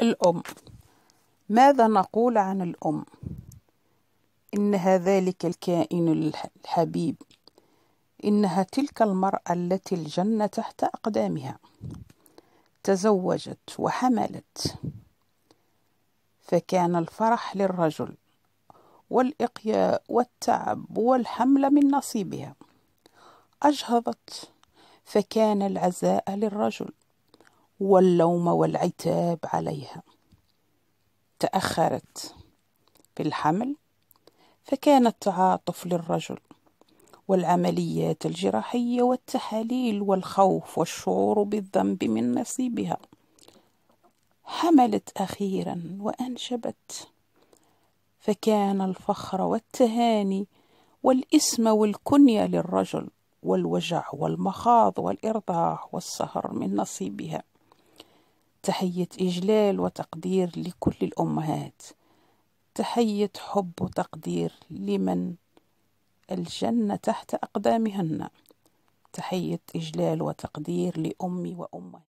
الأم ماذا نقول عن الأم؟ إنها ذلك الكائن الحبيب إنها تلك المرأة التي الجنة تحت أقدامها تزوجت وحملت فكان الفرح للرجل والإقياء والتعب والحمل من نصيبها أجهضت فكان العزاء للرجل واللوم والعتاب عليها تاخرت في الحمل فكان التعاطف للرجل والعمليات الجراحيه والتحاليل والخوف والشعور بالذنب من نصيبها حملت اخيرا وانشبت فكان الفخر والتهاني والاسم والكنيه للرجل والوجع والمخاض والارضاح والسهر من نصيبها تحية إجلال وتقدير لكل الأمهات تحية حب وتقدير لمن الجنة تحت أقدامهن تحية إجلال وتقدير لأمي وأمي